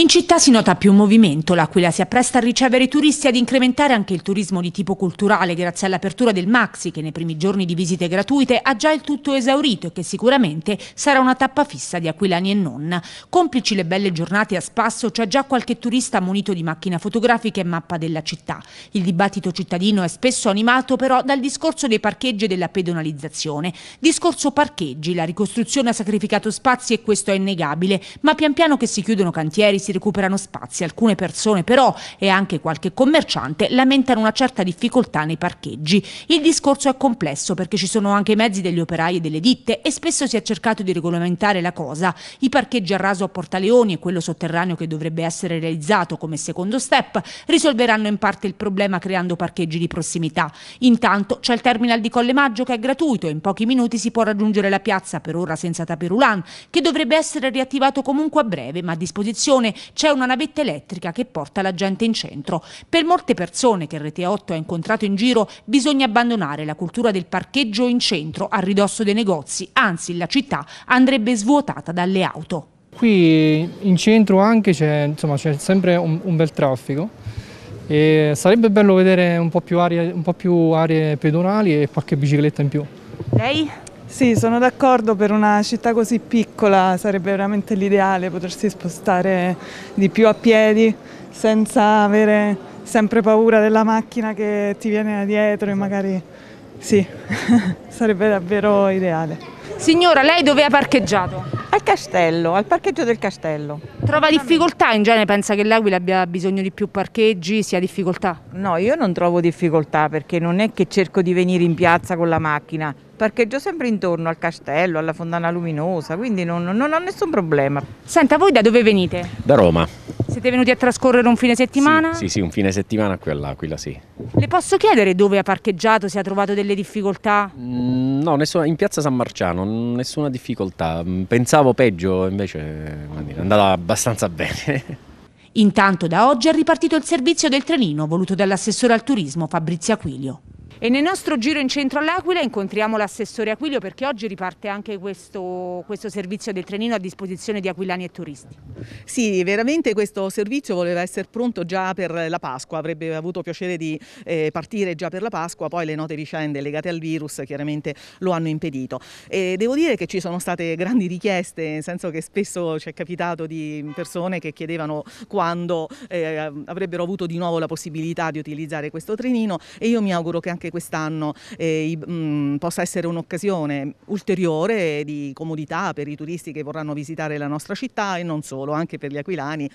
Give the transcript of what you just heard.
In città si nota più movimento, l'Aquila si appresta a ricevere i turisti e ad incrementare anche il turismo di tipo culturale grazie all'apertura del Maxi che nei primi giorni di visite gratuite ha già il tutto esaurito e che sicuramente sarà una tappa fissa di aquilani e non. Complici le belle giornate a spasso c'è già qualche turista munito di macchina fotografica e mappa della città. Il dibattito cittadino è spesso animato però dal discorso dei parcheggi e della pedonalizzazione. Discorso parcheggi, la ricostruzione ha sacrificato spazi e questo è innegabile, ma pian piano che si chiudono cantieri si recuperano spazi, alcune persone però e anche qualche commerciante lamentano una certa difficoltà nei parcheggi. Il discorso è complesso perché ci sono anche i mezzi degli operai e delle ditte e spesso si è cercato di regolamentare la cosa. I parcheggi a raso a Portaleoni e quello sotterraneo che dovrebbe essere realizzato come secondo step risolveranno in parte il problema creando parcheggi di prossimità. Intanto c'è il terminal di Colle Maggio che è gratuito e in pochi minuti si può raggiungere la piazza per ora senza taperulan che dovrebbe essere riattivato comunque a breve ma a disposizione stazione c'è una navetta elettrica che porta la gente in centro. Per molte persone che Rete 8 ha incontrato in giro bisogna abbandonare la cultura del parcheggio in centro a ridosso dei negozi, anzi la città andrebbe svuotata dalle auto. Qui in centro anche c'è sempre un, un bel traffico. E sarebbe bello vedere un po, aree, un po' più aree pedonali e qualche bicicletta in più. Lei? Sì, sono d'accordo, per una città così piccola sarebbe veramente l'ideale potersi spostare di più a piedi senza avere sempre paura della macchina che ti viene dietro e esatto. magari sì, sarebbe davvero ideale. Signora, lei dove ha parcheggiato? castello, al parcheggio del castello. Trova difficoltà in genere? Pensa che l'Aquila abbia bisogno di più parcheggi, sia difficoltà? No, io non trovo difficoltà perché non è che cerco di venire in piazza con la macchina, parcheggio sempre intorno al castello, alla Fontana Luminosa, quindi non, non ho nessun problema. Senta, voi da dove venite? Da Roma. Siete venuti a trascorrere un fine settimana? Sì, sì, sì un fine settimana qui all'Aquila, sì. Le posso chiedere dove ha parcheggiato, se ha trovato delle difficoltà? Mm no, nessuna, in piazza San Marciano, nessuna difficoltà. Pensavo peggio, invece è andata abbastanza bene. Intanto da oggi è ripartito il servizio del trenino voluto dall'assessore al turismo Fabrizio Aquilio. E nel nostro giro in centro all'Aquila incontriamo l'assessore Aquilio perché oggi riparte anche questo, questo servizio del trenino a disposizione di aquilani e turisti. Sì, veramente questo servizio voleva essere pronto già per la Pasqua, avrebbe avuto piacere di eh, partire già per la Pasqua, poi le note vicende legate al virus chiaramente lo hanno impedito. E devo dire che ci sono state grandi richieste, nel senso che spesso ci è capitato di persone che chiedevano quando eh, avrebbero avuto di nuovo la possibilità di utilizzare questo trenino e io mi auguro che anche anche quest'anno eh, mm, possa essere un'occasione ulteriore di comodità per i turisti che vorranno visitare la nostra città e non solo, anche per gli aquilani.